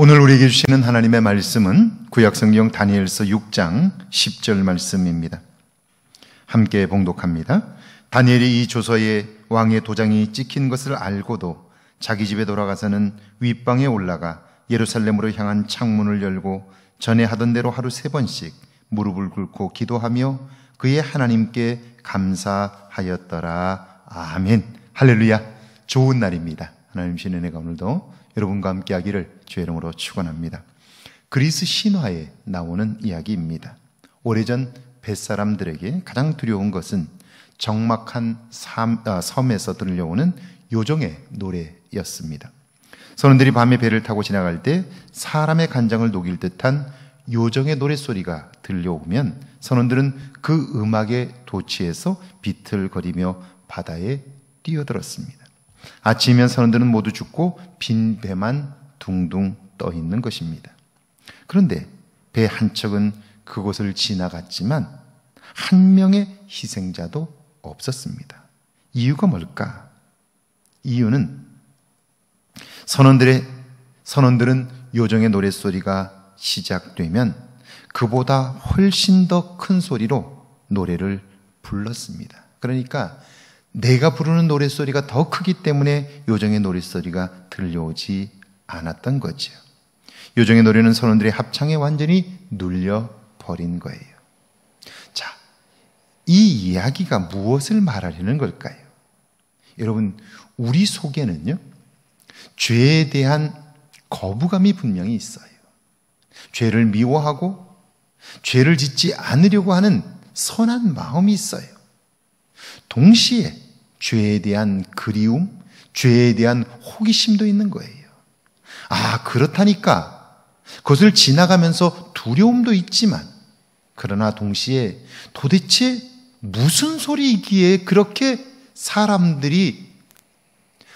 오늘 우리에게 주시는 하나님의 말씀은 구약성경 다니엘서 6장 10절 말씀입니다. 함께 봉독합니다. 다니엘이 이 조서에 왕의 도장이 찍힌 것을 알고도 자기 집에 돌아가서는 윗방에 올라가 예루살렘으로 향한 창문을 열고 전에 하던 대로 하루 세 번씩 무릎을 꿇고 기도하며 그의 하나님께 감사하였더라. 아멘. 할렐루야. 좋은 날입니다. 하나님 신의 은가 오늘도 여러분과 함께 하기를 주의 이름으로 축원합니다. 그리스 신화에 나오는 이야기입니다. 오래전 뱃사람들에게 가장 두려운 것은 정막한 삶, 아, 섬에서 들려오는 요정의 노래였습니다. 선원들이 밤에 배를 타고 지나갈 때 사람의 간장을 녹일 듯한 요정의 노랫소리가 들려오면 선원들은 그 음악에 도취해서 비틀거리며 바다에 뛰어들었습니다. 아침이면 선원들은 모두 죽고 빈 배만 둥둥 떠 있는 것입니다. 그런데 배 한 척은 그곳을 지나갔지만 한 명의 희생자도 없었습니다. 이유가 뭘까? 이유는 선원들의 선원들은 요정의 노랫소리가 시작되면 그보다 훨씬 더 큰 소리로 노래를 불렀습니다. 그러니까 내가 부르는 노랫소리가 더 크기 때문에 요정의 노랫소리가 들려오지 않았던 거죠. 요정의 노래는 선원들의 합창에 완전히 눌려버린 거예요. 자, 이 이야기가 무엇을 말하려는 걸까요? 여러분, 우리 속에는요, 죄에 대한 거부감이 분명히 있어요. 죄를 미워하고, 죄를 짓지 않으려고 하는 선한 마음이 있어요. 동시에 죄에 대한 그리움, 죄에 대한 호기심도 있는 거예요. 아, 그렇다니까. 그것을 지나가면서 두려움도 있지만, 그러나 동시에 도대체 무슨 소리이기에 그렇게 사람들이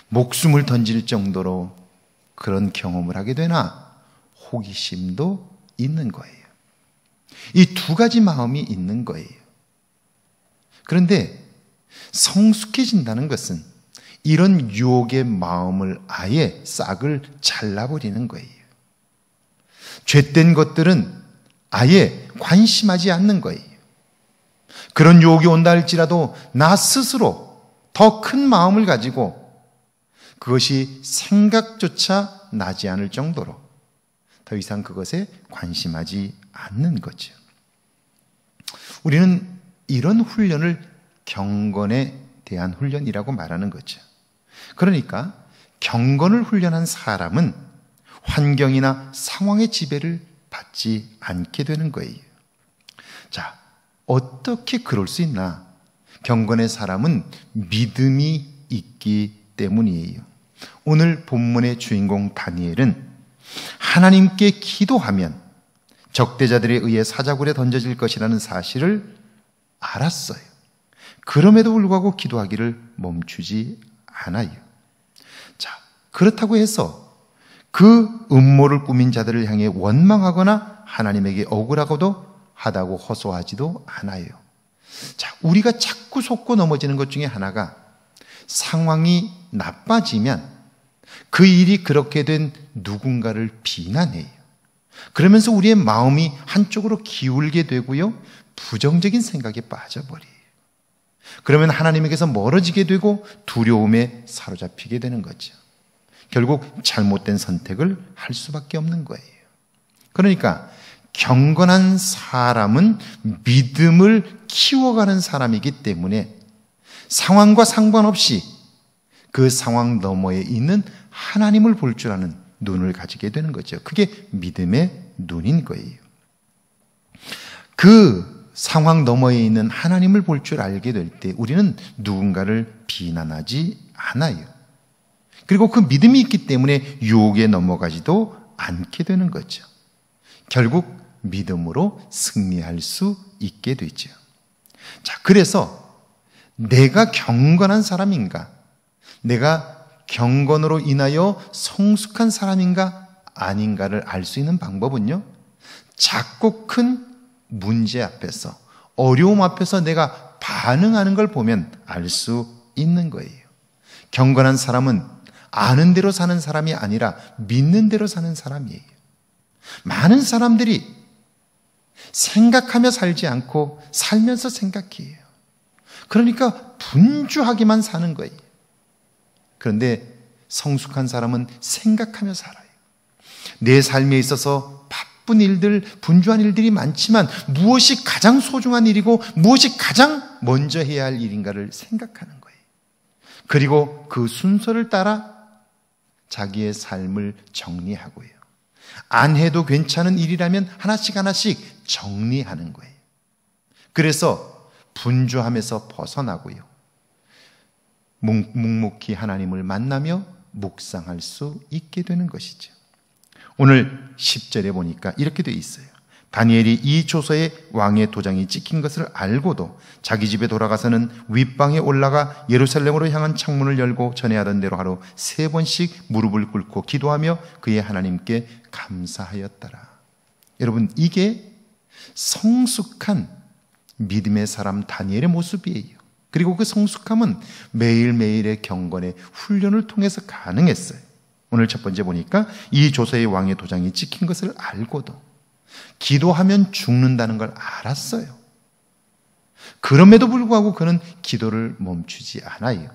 목숨을 던질 정도로 그런 경험을 하게 되나 호기심도 있는 거예요. 이 두 가지 마음이 있는 거예요. 그런데 성숙해진다는 것은 이런 유혹의 마음을 아예 싹을 잘라버리는 거예요. 죄된 것들은 아예 관심하지 않는 거예요. 그런 유혹이 온다 할지라도 나 스스로 더 큰 마음을 가지고 그것이 생각조차 나지 않을 정도로 더 이상 그것에 관심하지 않는 거죠. 우리는 이런 훈련을 경건에 대한 훈련이라고 말하는 거죠. 그러니까 경건을 훈련한 사람은 환경이나 상황의 지배를 받지 않게 되는 거예요. 자, 어떻게 그럴 수 있나? 경건의 사람은 믿음이 있기 때문이에요. 오늘 본문의 주인공 다니엘은 하나님께 기도하면 적대자들에 의해 사자굴에 던져질 것이라는 사실을 알았어요. 그럼에도 불구하고 기도하기를 멈추지 않아요. 자, 그렇다고 해서 그 음모를 꾸민 자들을 향해 원망하거나 하나님에게 억울하고도 하다고 허소하지도 않아요. 자, 우리가 자꾸 속고 넘어지는 것 중에 하나가 상황이 나빠지면 그 일이 그렇게 된 누군가를 비난해요. 그러면서 우리의 마음이 한쪽으로 기울게 되고요. 부정적인 생각에 빠져버려요. 그러면 하나님에게서 멀어지게 되고 두려움에 사로잡히게 되는 거죠. 결국 잘못된 선택을 할 수밖에 없는 거예요. 그러니까 경건한 사람은 믿음을 키워가는 사람이기 때문에 상황과 상관없이 그 상황 너머에 있는 하나님을 볼 줄 아는 눈을 가지게 되는 거죠. 그게 믿음의 눈인 거예요. 그 상황 너머에 있는 하나님을 볼 줄 알게 될 때 우리는 누군가를 비난하지 않아요. 그리고 그 믿음이 있기 때문에 유혹에 넘어가지도 않게 되는 거죠. 결국 믿음으로 승리할 수 있게 되죠. 자, 그래서 내가 경건한 사람인가? 내가 경건으로 인하여 성숙한 사람인가? 아닌가를 알 수 있는 방법은요. 작고 큰 문제 앞에서 어려움 앞에서 내가 반응하는 걸 보면 알 수 있는 거예요. 경건한 사람은 아는 대로 사는 사람이 아니라 믿는 대로 사는 사람이에요. 많은 사람들이 생각하며 살지 않고 살면서 생각해요. 그러니까 분주하기만 사는 거예요. 그런데 성숙한 사람은 생각하며 살아요. 내 삶에 있어서 밥 나쁜 일들, 분주한 일들이 많지만 무엇이 가장 소중한 일이고 무엇이 가장 먼저 해야 할 일인가를 생각하는 거예요. 그리고 그 순서를 따라 자기의 삶을 정리하고요. 안 해도 괜찮은 일이라면 하나씩 하나씩 정리하는 거예요. 그래서 분주함에서 벗어나고요. 묵묵히 하나님을 만나며 묵상할 수 있게 되는 것이죠. 오늘 10절에 보니까 이렇게 돼 있어요. 다니엘이 이 조서에 왕의 도장이 찍힌 것을 알고도 자기 집에 돌아가서는 윗방에 올라가 예루살렘으로 향한 창문을 열고 전에 하던 대로 하루 세 번씩 무릎을 꿇고 기도하며 그의 하나님께 감사하였더라. 여러분, 이게 성숙한 믿음의 사람 다니엘의 모습이에요. 그리고 그 성숙함은 매일매일의 경건의 훈련을 통해서 가능했어요. 오늘 첫 번째 보니까 이조서의 왕의 도장이 찍힌 것을 알고도 기도하면 죽는다는 걸 알았어요. 그럼에도 불구하고 그는 기도를 멈추지 않아요.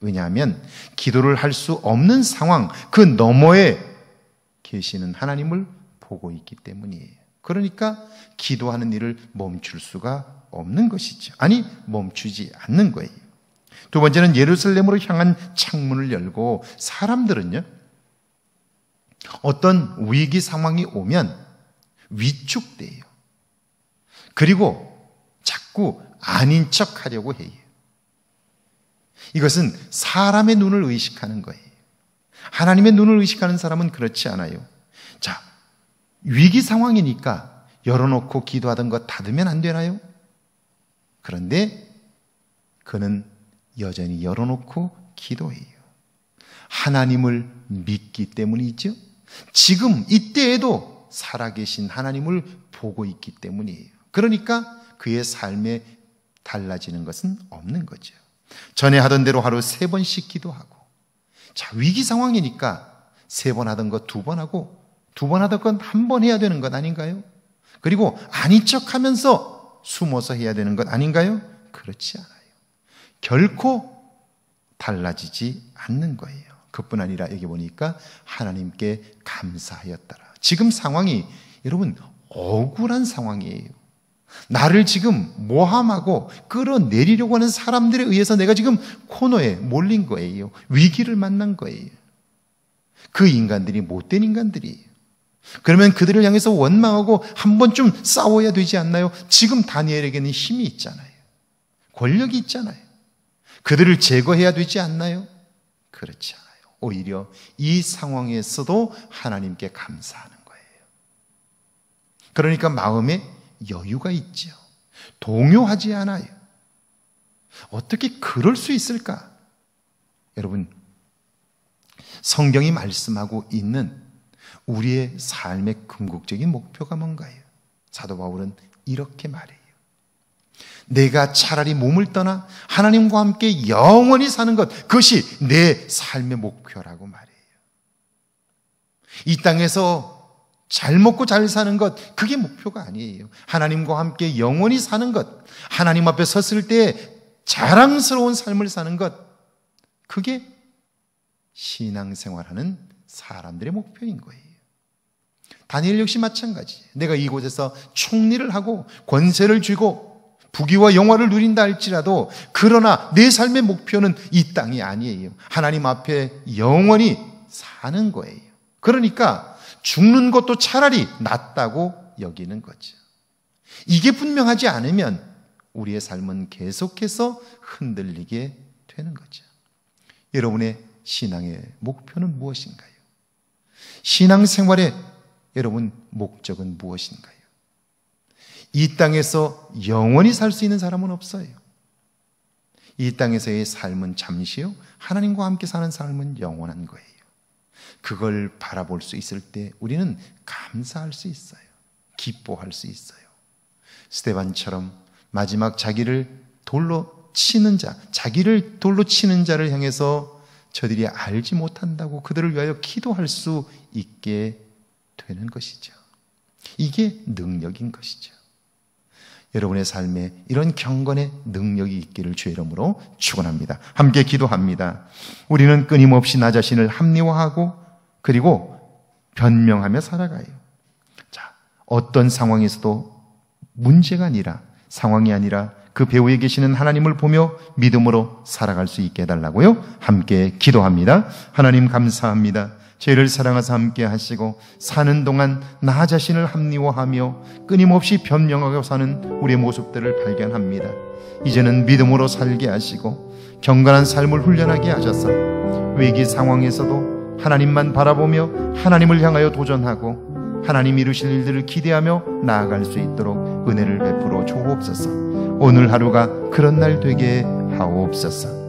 왜냐하면 기도를 할 수 없는 상황 그 너머에 계시는 하나님을 보고 있기 때문이에요. 그러니까 기도하는 일을 멈출 수가 없는 것이죠. 아니 멈추지 않는 거예요. 두 번째는 예루살렘으로 향한 창문을 열고 사람들은요. 어떤 위기 상황이 오면 위축돼요. 그리고 자꾸 아닌 척 하려고 해요. 이것은 사람의 눈을 의식하는 거예요. 하나님의 눈을 의식하는 사람은 그렇지 않아요. 자, 위기 상황이니까 열어놓고 기도하던 것 닫으면 안 되나요? 그런데 그는 여전히 열어놓고 기도해요. 하나님을 믿기 때문이죠. 지금 이때에도 살아계신 하나님을 보고 있기 때문이에요. 그러니까 그의 삶에 달라지는 것은 없는 거죠. 전에 하던 대로 하루 세 번씩 기도하고, 자, 위기 상황이니까 세 번 하던 것 두 번 하고, 두 번 하던 건 한 번 해야 되는 것 아닌가요? 그리고 아닌 척 하면서 숨어서 해야 되는 것 아닌가요? 그렇지 않아요. 결코 달라지지 않는 거예요. 그뿐 아니라 여기 보니까 하나님께 감사하였다라 지금 상황이 여러분 억울한 상황이에요. 나를 지금 모함하고 끌어내리려고 하는 사람들에 의해서 내가 지금 코너에 몰린 거예요. 위기를 만난 거예요. 그 인간들이 못된 인간들이에요. 그러면 그들을 향해서 원망하고 한 번쯤 싸워야 되지 않나요? 지금 다니엘에게는 힘이 있잖아요. 권력이 있잖아요. 그들을 제거해야 되지 않나요? 그렇지 않아요. 오히려 이 상황에서도 하나님께 감사하는 거예요. 그러니까 마음에 여유가 있지 동요하지 않아요. 어떻게 그럴 수 있을까? 여러분, 성경이 말씀하고 있는 우리의 삶의 궁극적인 목표가 뭔가요? 사도 바울은 이렇게 말해요. 내가 차라리 몸을 떠나 하나님과 함께 영원히 사는 것, 그것이 내 삶의 목표라고 말해요. 이 땅에서 잘 먹고 잘 사는 것, 그게 목표가 아니에요. 하나님과 함께 영원히 사는 것, 하나님 앞에 섰을 때 자랑스러운 삶을 사는 것, 그게 신앙생활하는 사람들의 목표인 거예요. 다니엘 역시 마찬가지. 내가 이곳에서 총리를 하고 권세를 쥐고 부귀와 영화를 누린다 할지라도 그러나 내 삶의 목표는 이 땅이 아니에요. 하나님 앞에 영원히 사는 거예요. 그러니까 죽는 것도 차라리 낫다고 여기는 거죠. 이게 분명하지 않으면 우리의 삶은 계속해서 흔들리게 되는 거죠. 여러분의 신앙의 목표는 무엇인가요? 신앙생활의 여러분 목적은 무엇인가요? 이 땅에서 영원히 살 수 있는 사람은 없어요. 이 땅에서의 삶은 잠시요. 하나님과 함께 사는 삶은 영원한 거예요. 그걸 바라볼 수 있을 때 우리는 감사할 수 있어요. 기뻐할 수 있어요. 스테반처럼 마지막 자기를 돌로 치는 자, 자기를 돌로 치는 자를 향해서 저들이 알지 못한다고 그들을 위하여 기도할 수 있게 되는 것이죠. 이게 능력인 것이죠. 여러분의 삶에 이런 경건의 능력이 있기를 주의 이름으로 축원합니다. 함께 기도합니다. 우리는 끊임없이 나 자신을 합리화하고 그리고 변명하며 살아가요. 자, 어떤 상황에서도 문제가 아니라 상황이 아니라 그 배우에 계시는 하나님을 보며 믿음으로 살아갈 수 있게 해달라고요. 함께 기도합니다. 하나님 감사합니다. 죄를 사랑하사 함께 하시고 사는 동안 나 자신을 합리화하며 끊임없이 변명하고 사는 우리의 모습들을 발견합니다. 이제는 믿음으로 살게 하시고 경건한 삶을 훈련하게 하셔서 위기 상황에서도 하나님만 바라보며 하나님을 향하여 도전하고 하나님 이루실 일들을 기대하며 나아갈 수 있도록 은혜를 베풀어 주옵소서. 오늘 하루가 그런 날 되게 하옵소서.